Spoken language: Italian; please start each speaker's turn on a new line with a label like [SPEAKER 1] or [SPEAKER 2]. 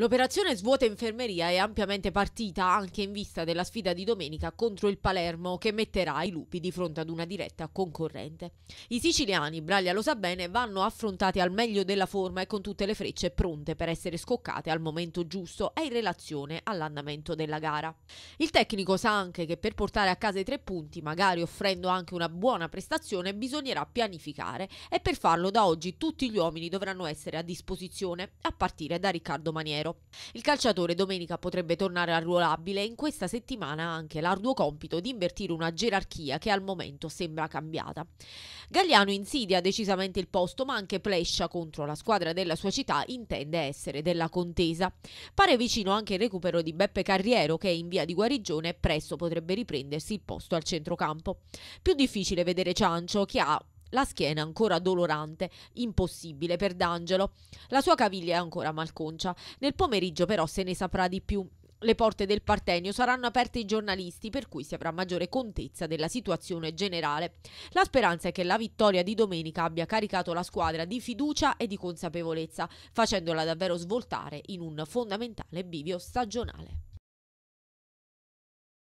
[SPEAKER 1] L'operazione svuota infermeria è ampiamente partita anche in vista della sfida di domenica contro il Palermo che metterà i lupi di fronte ad una diretta concorrente. I siciliani, Braglia lo sa bene, vanno affrontati al meglio della forma e con tutte le frecce pronte per essere scoccate al momento giusto e in relazione all'andamento della gara. Il tecnico sa anche che per portare a casa i tre punti, magari offrendo anche una buona prestazione, bisognerà pianificare e per farlo da oggi tutti gli uomini dovranno essere a disposizione, a partire da Riccardo Maniero recupero. Il calciatore domenica potrebbe tornare arruolabile e in questa settimana ha anche l'arduo compito di invertire una gerarchia che al momento sembra cambiata. Gagliano insidia decisamente il posto ma anche Plescia contro la squadra della sua città intende essere della contesa. Pare vicino anche il recupero di Beppe Carriero che è in via di guarigione e presto potrebbe riprendersi il posto al centrocampo. Più difficile vedere Ciancio che ha la schiena ancora dolorante, impossibile per D'Angelo. La sua caviglia è ancora malconcia. Nel pomeriggio però se ne saprà di più. Le porte del Partenio saranno aperte ai giornalisti, per cui si avrà maggiore contezza della situazione generale. La speranza è che la vittoria di domenica abbia caricato la squadra di fiducia e di consapevolezza, facendola davvero svoltare in un fondamentale bivio stagionale.